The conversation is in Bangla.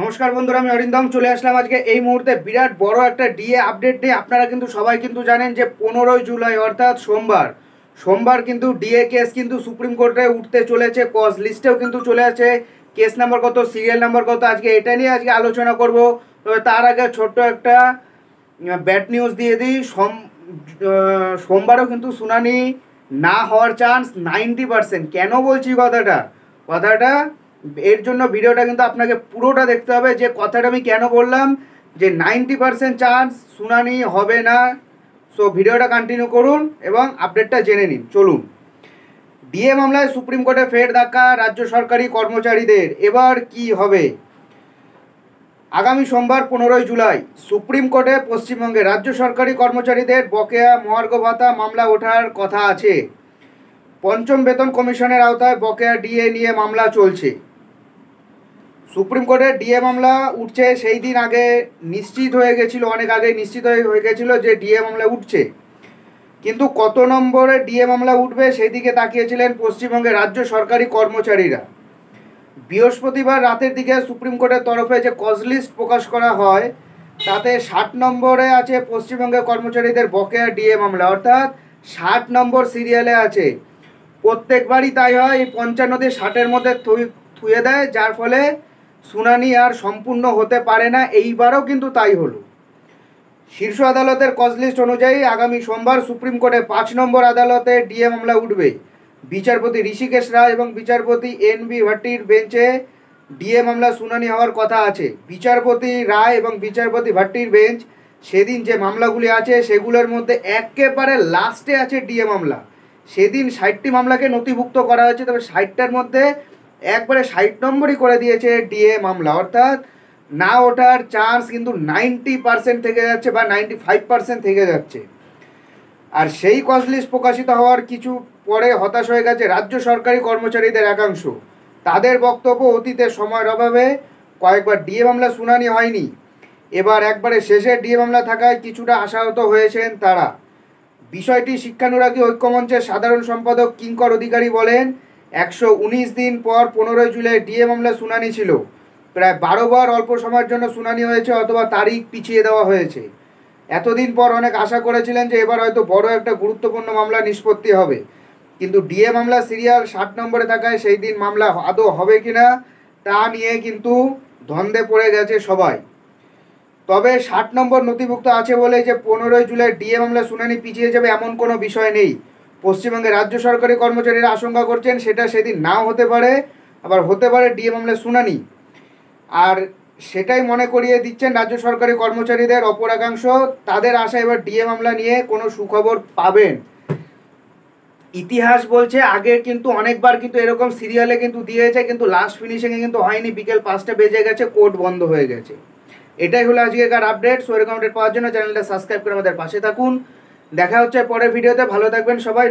নমস্কার বন্ধুরা আমি অরিন্দম চলে আসলাম আজকে এই মুহূর্তে বিরাট বড় একটা ডিএ আপডেট নিয়ে আপনারা কিন্তু সবাই কিন্তু জানেন যে পনেরোই জুলাই অর্থাৎ সোমবার সোমবার কিন্তু ডিএ কেস কিন্তু সুপ্রিম কোর্টে উঠতে চলেছে কজ লিস্টেও কিন্তু চলে আছে কেস নাম্বার কত সিরিয়াল নাম্বার কত আজকে এটা নিয়ে আজকে আলোচনা করব তবে তার আগে ছোট্ট একটা ব্যাড নিউজ দিয়ে দিই সোম সোমবারও কিন্তু শুনানি না হওয়ার চান্স নাইনটি পারসেন্ট কেন বলছি কথাটা কথাটা এর জন্য ভিডিওটা কিন্তু আপনাকে পুরোটা দেখতে হবে যে কথাটা আমি কেন বললাম যে নাইনটি পারসেন্ট চান্স শুনানি হবে না সো ভিডিওটা কন্টিনিউ করুন এবং আপডেটটা জেনে নিন চলুন ডিএ মামলায় সুপ্রিম কোর্টে ফের ধাক্কা রাজ্য সরকারি কর্মচারীদের এবার কি হবে আগামী সোমবার পনেরোই জুলাই সুপ্রিম কোর্টে পশ্চিমবঙ্গে রাজ্য সরকারি কর্মচারীদের বকেয়া মহার্ঘ ভাতা মামলা ওঠার কথা আছে পঞ্চম বেতন কমিশনের আওতায় বকেয়া ডিএ নিয়ে মামলা চলছে সুপ্রিম কোর্টের ডিএ মামলা উঠছে সেই দিন আগে নিশ্চিত হয়ে গেছিল অনেক আগে নিশ্চিত হয়ে গেছিল যে ডিএ মামলা উঠছে কিন্তু কত নম্বরে ডিএ মামলা উঠবে সেই দিকে তাকিয়েছিলেন পশ্চিমবঙ্গের রাজ্য সরকারি কর্মচারীরা বৃহস্পতিবার রাতের দিকে সুপ্রিম কোর্টের তরফে যে কজ লিস্ট প্রকাশ করা হয় তাতে ষাট নম্বরে আছে পশ্চিমবঙ্গের কর্মচারীদের বকেয়া ডিএ মামলা অর্থাৎ ষাট নম্বর সিরিয়ালে আছে প্রত্যেকবারই তাই হয় এই পঞ্চান্ন দিয়ে ষাটের মধ্যে থুয়ে দেয় যার ফলে শুনানি আর সম্পূর্ণ হতে পারে না এইবারও কিন্তু তাই হলো শীর্ষ আদালতের কজলিস্ট অনুযায়ী আগামী সোমবার সুপ্রিম কোর্টে পাঁচ নম্বর আদালতে ডিএ মামলা উঠবে বিচারপতি ঋষিকেশ রায় এবং বিচারপতি এন বি ভাট্টির বেঞ্চে ডিএ মামলা শুনানি হওয়ার কথা আছে বিচারপতি রায় এবং বিচারপতি ভাট্টির বেঞ্চ সেদিন যে মামলাগুলি আছে সেগুলোর মধ্যে একেবারে লাস্টে আছে ডিএ মামলা সেদিন ষাটটি মামলাকে নথিভুক্ত করা হয়েছে তবে ষাটটার মধ্যে একবারে ষাট নম্বরই করে দিয়েছে ডিএ মামলা অর্থাৎ না ওঠার চান্স কিন্তু নাইনটি পার্সেন্ট থেকে যাচ্ছে বা নাইনটি ফাইভ পার্সেন্ট থেকে যাচ্ছে আর সেই কসলিস্ট প্রকাশিত হওয়ার কিছু পরে হতাশ হয়ে গেছে রাজ্য সরকারি কর্মচারীদের একাংশ তাদের বক্তব্য অতীতের সময়ের অভাবে কয়েকবার ডিএ মামলা শুনানি হয়নি এবার একবারে শেষে ডিএ মামলা থাকায় কিছুটা আশাহত হয়েছেন তারা বিষয়টি শিক্ষানুরাগী ঐক্যমঞ্চের সাধারণ সম্পাদক কিঙ্কর অধিকারী বলেন একশো দিন পর পনেরোই জুলাই ডিএ মামলা শুনানি ছিল প্রায় বারো বার অল্প সময়ের জন্য শুনানি হয়েছে অথবা তারিখ পিছিয়ে দেওয়া হয়েছে এতদিন পর অনেক আশা করেছিলেন যে এবার হয়তো বড় একটা গুরুত্বপূর্ণ মামলা নিষ্পত্তি হবে কিন্তু ডিএ মামলা সিরিয়াল ষাট নম্বরে থাকায় সেই দিন মামলা আদৌ হবে কি না তা নিয়ে কিন্তু ধন্দে পড়ে গেছে সবাই তবে ষাট নম্বর নথিভুক্ত আছে বলে যে পনেরোই জুলাই ডিএ মামলা শুনানি পিছিয়ে যাবে এমন কোনো বিষয় নেই পশ্চিমবঙ্গে রাজ্য সরকারি কর্মচারীরা আশঙ্কা করছেন সেটা সেদিন নাও হতে পারে আবার হতে পারে ডিএ মামলায় শুনানি আর সেটাই মনে করিয়ে দিচ্ছেন রাজ্য সরকারি কর্মচারীদের অপর একাংশ তাদের আশা এবার ডিএ মামলা নিয়ে কোনো সুখবর পাবেন ইতিহাস বলছে আগে কিন্তু অনেকবার কিন্তু এরকম সিরিয়ালে কিন্তু দিয়েছে কিন্তু লাস্ট ফিনিশিংয়ে কিন্তু হয়নি বিকেল পাঁচটা বেজে গেছে কোর্ট বন্ধ হয়ে গেছে এটাই হলো আজকেকার আপডেট সো এরকম পাওয়ার জন্য চ্যানেলটা সাবস্ক্রাইব করে আমাদের পাশে থাকুন দেখা হচ্ছে পরের ভিডিওতে ভালো থাকবেন সবাই